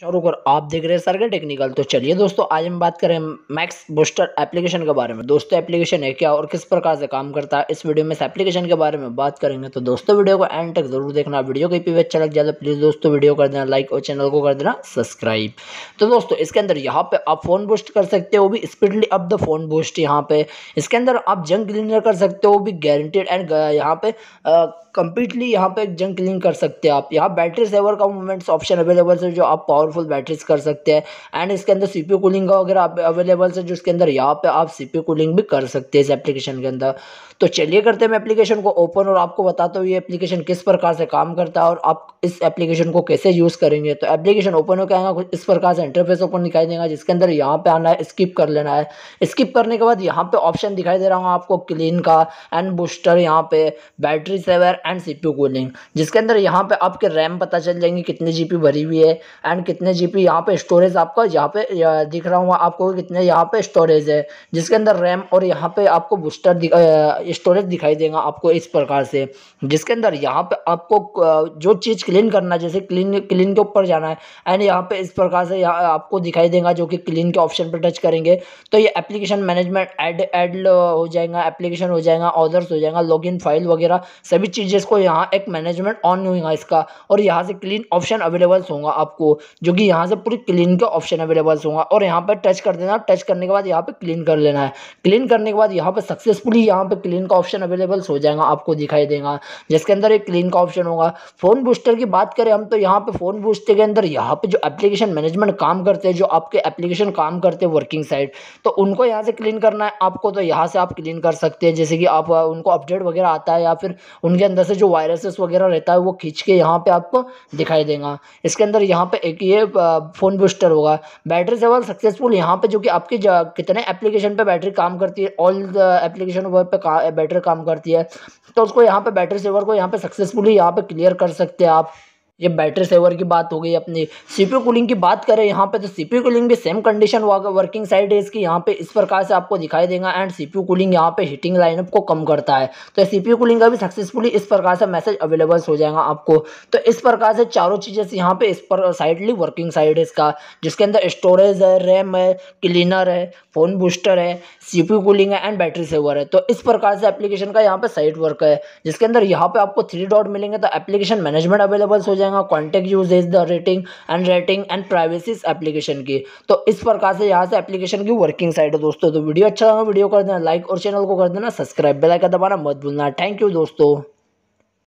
चारों आप देख रहे हैं के टेक्निकल तो चलिए दोस्तों आज हम बात करें मैक्स बूस्टर एप्लीकेशन के बारे में दोस्तों एप्लीकेशन है क्या और किस प्रकार से काम करता है इस वीडियो में इस एप्लीकेशन के बारे में बात करेंगे तो दोस्तों वीडियो को एंड तक जरूर देखना वीडियो कहीं पे अच्छा लग जाए तो प्लीज़ दोस्तों वीडियो कर देना लाइक और चैनल को कर देना सब्सक्राइब तो दोस्तों इसके अंदर यहाँ पर आप फोन बूस्ट कर सकते हो भी speedily up the phone boost यहाँ पे इसके अंदर आप जंग क्लीनर कर सकते हो भी गारंटेड एंड uh, यहाँ पे कंप्लीटली uh, यहाँ पे जंग क्लीन कर सकते हो आप यहाँ बैटरी सेवर का मूवमेंट्स ऑप्शन अवेलेबल है जो आप पावर पावरफुल बैटरीज कर सकते हैं एंड इसके अंदर सी कूलिंग का वगैरह अवेलेबल है जो इसके अंदर यहाँ पे आप सी कूलिंग भी कर सकते हैं इस एप्लीकेशन के अंदर तो चलिए करते हैं मैं एप्लीकेशन को ओपन और आपको बताता हूँ ये एप्लीकेशन किस प्रकार से काम करता है और आप इस एप्लीकेशन को कैसे यूज़ करेंगे तो एप्लीकेशन ओपन हो आएगा कुछ इस प्रकार से इंटरफेस ओपन दिखाई देगा जिसके अंदर यहाँ पे आना है स्किप कर लेना है स्किप करने के बाद यहाँ पे ऑप्शन दिखाई दे रहा हूँ आपको क्लीन का एंड बूस्टर यहाँ पे battery saver and C cooling जिसके अंदर यहाँ पर आपके रैम पता चल जाएंगे कितनी जी भरी हुई है एंड कितने जीबी यहाँ पे स्टोरेज आपका यहाँ पे दिख रहा हूँ आपको कितने यहाँ पे स्टोरेज है जिसके अंदर रैम और यहाँ पे आपको बूस्टर दिखा स्टोरेज दिखाई देगा आपको इस प्रकार से जिसके अंदर यहाँ पे आपको जो चीज़ क्लीन करना है जैसे क्लीन क्लीन के ऊपर जाना है एंड यहाँ पे इस प्रकार से यहाँ आपको दिखाई देगा जो कि क्लीन के ऑप्शन पर टच करेंगे तो ये एप्लीकेशन मैनेजमेंट एड एड हो जाएगा एप्लीकेशन हो जाएगा ऑर्डर्स हो जाएगा लॉगिन फाइल वगैरह सभी चीज़ें को यहाँ एक मैनेजमेंट ऑन होगा इसका और यहाँ से क्लीन ऑप्शन अवेलेबल होगा आपको जो जो कि यहाँ से पूरी क्लीन के ऑप्शन अवेलेबल्स होगा और यहाँ पर टच कर देना टच करने के बाद यहाँ पर क्लीन कर लेना है क्लीन करने के बाद यहाँ पर सक्सेसफुली यहाँ पर क्लीन का ऑप्शन अवेलेबल्स हो जाएगा आपको दिखाई देगा जिसके अंदर एक क्लीन का ऑप्शन होगा फ़ोन बूस्टर की बात करें हम तो यहाँ पर फ़ोन बूस्टर के अंदर यहाँ पर जो एप्लीकेशन मैनेजमेंट काम करते हैं जो आपके एप्लीकेशन काम करते हैं वर्किंग साइड तो उनको यहाँ से क्लीन करना है आपको तो यहाँ से आप क्लीन कर सकते हैं जैसे कि आप उनको अपडेट वगैरह आता है या फिर उनके अंदर से जो वायरसेस वगैरह रहता है वो खींच के यहाँ पर आपको दिखाई देगा इसके अंदर यहाँ पर एक ये फ़ोन बूस्टर होगा बैटरी सेवर सक्सेसफुल यहाँ पे जो कि आपके कितने एप्लीकेशन पे बैटरी काम करती है ऑल एप्लीकेशन वर्क पे का, बैटरी काम करती है तो उसको यहाँ पे बैटरी सेवर को यहाँ पे सक्सेसफुली यहाँ पे क्लियर कर सकते हैं आप ये बैटरी सेवर की बात हो गई अपनी सीपीयू कूलिंग की बात करें यहाँ पे तो सीपीयू कूलिंग भी सेम कंडीशन वर्किंग साइड है इसकी यहाँ पे इस प्रकार से आपको दिखाई देगा एंड सीपीयू कूलिंग यहाँ पे हीटिंग लाइनअप को कम करता है तो सीपीयू कूलिंग का भी सक्सेसफुली इस प्रकार से मैसेज अवेलेबल हो जाएगा आपको तो इस प्रकार से चारों चीज़ें यहाँ पे इस पर साइडली वर्किंग साइड है इसका जिसके अंदर स्टोरेज है रैम है क्लीनर है फ़ोन बूस्टर है सी कूलिंग है एंड बैटरी सेवर है तो इस प्रकार से एप्लीकेशन का यहाँ पे साइट वर्क है जिसके अंदर यहाँ पे आपको थ्री डॉट मिलेंगे तो एप्लीकेशन मैनेजमेंट अवेलेबल हो जाएगा जाएगा contact usages the rating and rating and privacies application की तो इस प्रकार से यहाँ से एप्लीकेशन की वर्किंग साइड है दोस्तों तो वीडियो अच्छा लगा वीडियो कर देना लाइक और चैनल को कर देना सब्सक्राइब बेलाइक दबाना मत भूलना थैंक यू दोस्तों